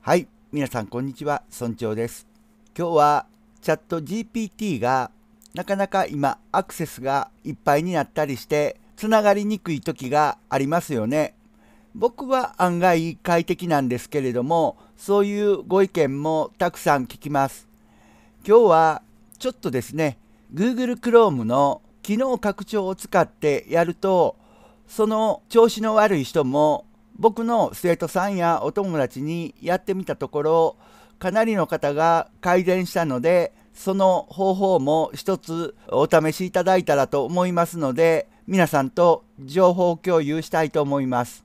はい、皆さんこんにちは、村長です。今日はチャット GPT がなかなか今アクセスがいっぱいになったりしてつながりにくい時がありますよね。僕は案外快適なんですけれどもそういうご意見もたくさん聞きます。今日はちょっとですね Google Chrome の機能拡張を使ってやるとその調子の悪い人も僕の生徒さんやお友達にやってみたところかなりの方が改善したのでその方法も一つお試しいただいたらと思いますので皆さんと情報共有したいと思います。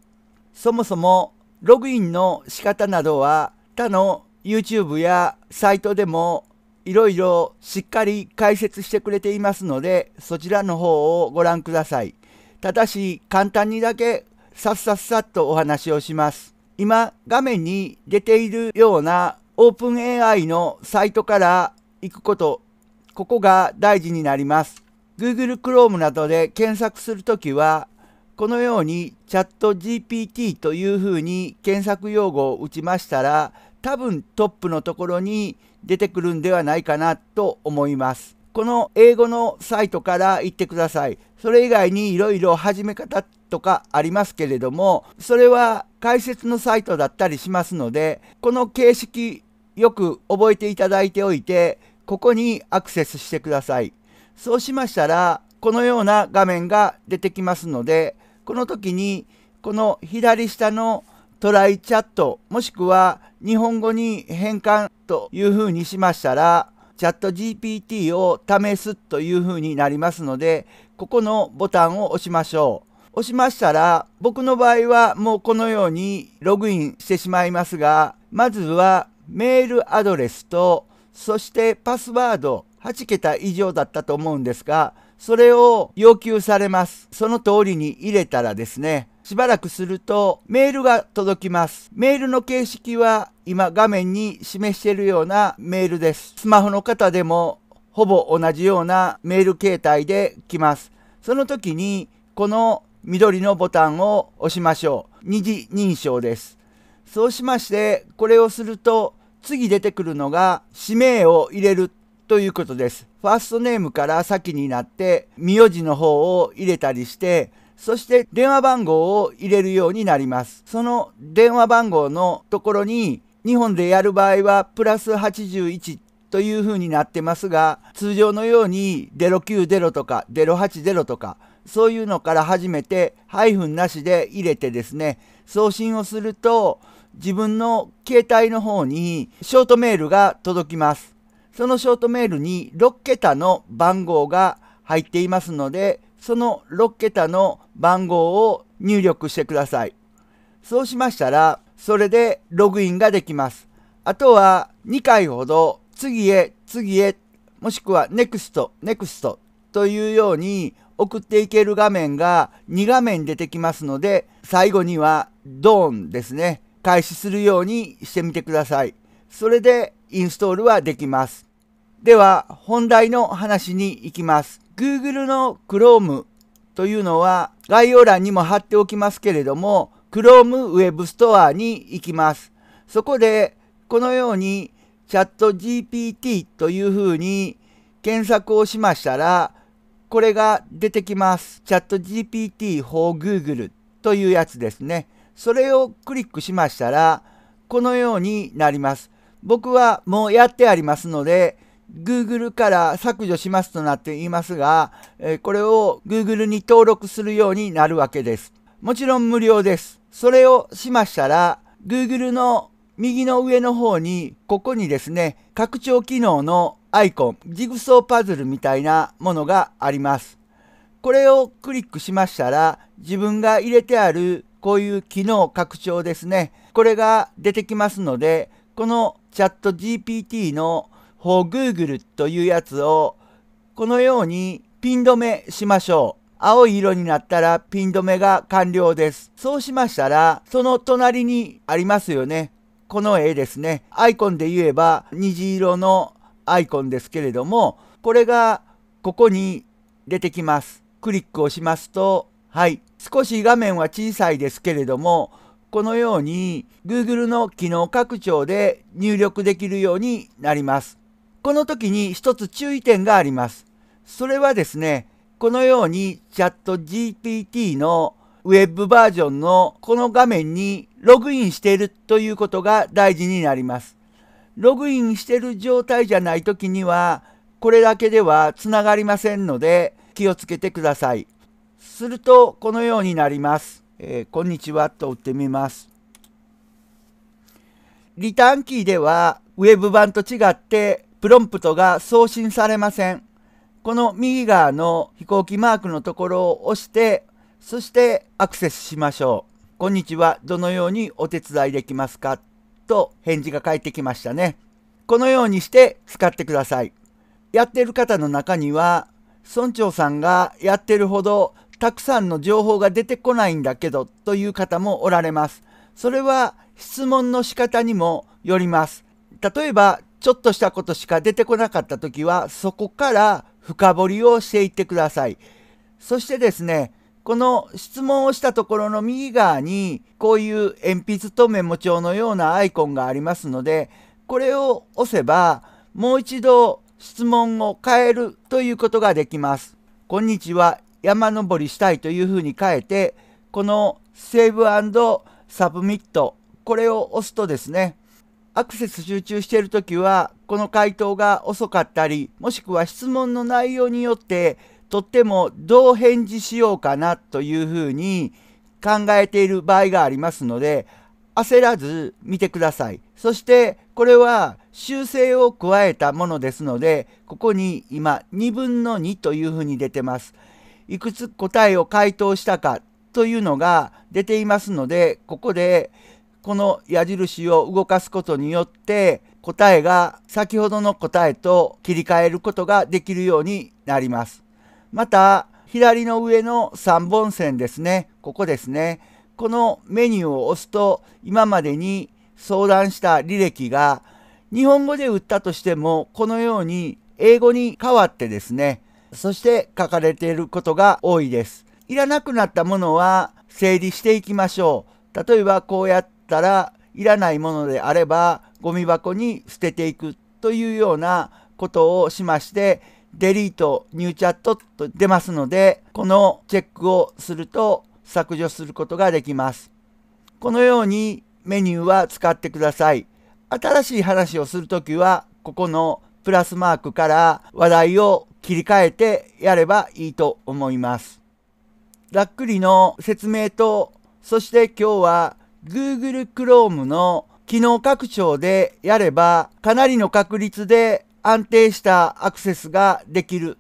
そもそもログインの仕方などは他の YouTube やサイトでもいろいろしっかり解説してくれていますのでそちらの方をご覧ください。ただし簡単にだけさっさっさっとお話をします。今画面に出ているような OpenAI のサイトから行くこと、ここが大事になります。Google Chrome などで検索するときは、このようにチャット GPT というふうに検索用語を打ちましたら、多分トップのところに出てくるんではないかなと思います。この英語のサイトから行ってください。それ以外にいろいろ始め方とかありますけれども、それは解説のサイトだったりしますので、この形式よく覚えていただいておいて、ここにアクセスしてください。そうしましたら、このような画面が出てきますので、この時に、この左下のトライチャット、もしくは日本語に変換というふうにしましたら、チャット GPT を試すというふうになりますので、ここのボタンを押しましょう。押しましたら、僕の場合はもうこのようにログインしてしまいますが、まずはメールアドレスと、そしてパスワード8桁以上だったと思うんですが、それを要求されます。その通りに入れたらですね、しばらくするとメールが届きます。メールの形式は今画面に示しているようなメールです。スマホの方でもほぼ同じようなメール形態で来ます。その時にこの緑のボタンを押しましょう。二次認証です。そうしまして、これをすると、次出てくるのが、氏名を入れるということです。ファーストネームから先になって、名字の方を入れたりして、そして電話番号を入れるようになります。その電話番号のところに、日本でやる場合は、プラス81というふうになってますが、通常のように090とか080とか、そういうのから始めて、ハイフンなしで入れてですね、送信をすると、自分の携帯の方にショートメールが届きます。そのショートメールに6桁の番号が入っていますので、その6桁の番号を入力してください。そうしましたら、それでログインができます。あとは2回ほど次へ次へもしくは NEXT NEXT というように送っていける画面が2画面出てきますので、最後にはドーンですね。開始するようにしてみてください。それでインストールはできます。では、本題の話に行きます。Google の Chrome というのは概要欄にも貼っておきますけれども、Chrome Web Store に行きます。そこで、このように ChatGPT というふうに検索をしましたら、これが出てきます。チャット GPT for Google というやつですね。それをクリックしましたら、このようになります。僕はもうやってありますので、Google から削除しますとなっていますが、これを Google に登録するようになるわけです。もちろん無料です。それをしましたら、Google の右の上の方に、ここにですね、拡張機能のアイコン、ジグソーパズルみたいなものがあります。これをクリックしましたら、自分が入れてあるこういう機能拡張ですね。これが出てきますので、このチャット GPT の for Google というやつをこのようにピン止めしましょう。青い色になったらピン止めが完了です。そうしましたら、その隣にありますよね。この絵ですね。アイコンで言えば虹色のアイコンですけれども、これがここに出てきます。クリックをしますと、はい、少し画面は小さいですけれども、このように Google の機能拡張で入力できるようになります。この時に一つ注意点があります。それはですね、このようにチャット GPT のウェブバージョンのこの画面にログインしているということが大事になります。ログインしてる状態じゃない時には、これだけではつながりませんので、気をつけてください。すると、このようになります。えー、こんにちはと打ってみます。リターンキーでは、ウェブ版と違って、プロンプトが送信されません。この右側の飛行機マークのところを押して、そしてアクセスしましょう。こんにちは。どのようにお手伝いできますかと返事が返ってきましたね。このようにして使ってください。やってる方の中には、村長さんがやってるほどたくさんの情報が出てこないんだけどという方もおられます。それは質問の仕方にもよります。例えば、ちょっとしたことしか出てこなかった時は、そこから深掘りをしていってください。そしてですね、この質問をしたところの右側にこういう鉛筆とメモ帳のようなアイコンがありますのでこれを押せばもう一度質問を変えるということができます。こんにちは山登りしたいというふうに変えてこのセーブサブミットこれを押すとですねアクセス集中している時はこの回答が遅かったりもしくは質問の内容によってとってもどう返事しようかなというふうに考えている場合がありますので、焦らず見てください。そしてこれは修正を加えたものですので、ここに今2分の2というふうに出てます。いくつ答えを回答したかというのが出ていますので、ここでこの矢印を動かすことによって答えが先ほどの答えと切り替えることができるようになります。また、左の上の3本線ですね。ここですね。このメニューを押すと、今までに相談した履歴が、日本語で売ったとしても、このように英語に変わってですね、そして書かれていることが多いです。いらなくなったものは整理していきましょう。例えばこうやったらいらないものであればゴミ箱に捨てていくというようなことをしましてデリート、ニューチャットと出ますので、このチェックをすると削除することができます。このようにメニューは使ってください。新しい話をするときは、ここのプラスマークから話題を切り替えてやればいいと思います。ざっくりの説明と、そして今日は Google Chrome の機能拡張でやればかなりの確率で安定したアクセスができる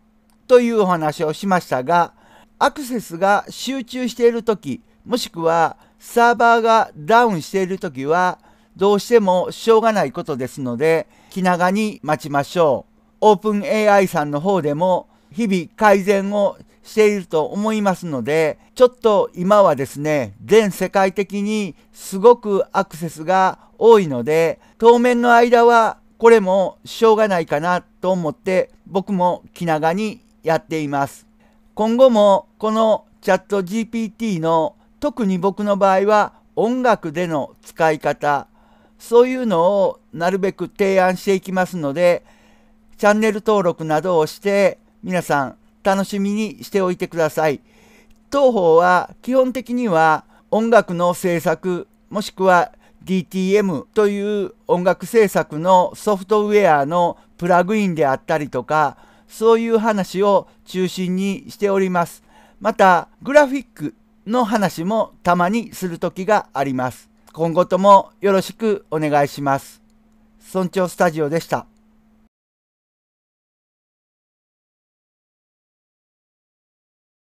というお話をしましたが、アクセスが集中している時、もしくはサーバーがダウンしている時は、どうしてもしょうがないことですので、気長に待ちましょう。オープン AI さんの方でも日々改善をしていると思いますので、ちょっと今はですね、全世界的にすごくアクセスが多いので、当面の間はこれもしょうがないかなと思って僕も気長にやっています。今後もこのチャット GPT の特に僕の場合は音楽での使い方そういうのをなるべく提案していきますのでチャンネル登録などをして皆さん楽しみにしておいてください。当方は基本的には音楽の制作もしくは DTM という音楽制作のソフトウェアのプラグインであったりとかそういう話を中心にしておりますまたグラフィックの話もたまにする時があります今後ともよろしくお願いします村長スタジオでした